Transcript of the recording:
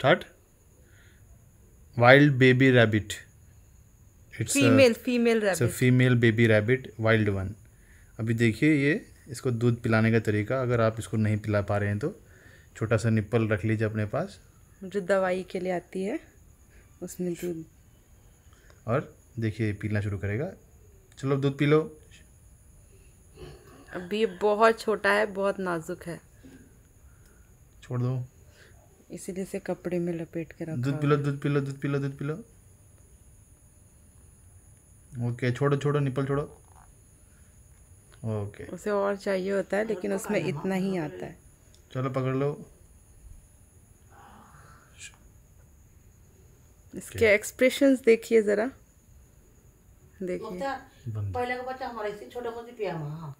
start wild baby rabbit it's female female rabbit rabbit it's a female baby अभी देखिए ये इसको दूध पिलाने का तरीका अगर आप इसको नहीं पिला पा रहे हैं तो छोटा सा निप्पल रख लीजिए अपने पास जो दवाई के लिए आती है उसमें दूध और देखिए पीना शुरू करेगा चलो दूध पी लो अभी बहुत छोटा है बहुत नाजुक है छोड़ दो इसीलिए से कपड़े में लपेट के रखा दूध पिलो दूध पिलो दूध पिलो दूध पिलो ओके छोड़ो छोड़ो निपल छोड़ो ओके उसे और चाहिए होता है लेकिन उसमें इतना ही आता है चलो पकड़ लो इसके एक्सप्रेशंस देखिए ज़रा देखिए पहले का बच्चा हमारा इसी छोटा को दिया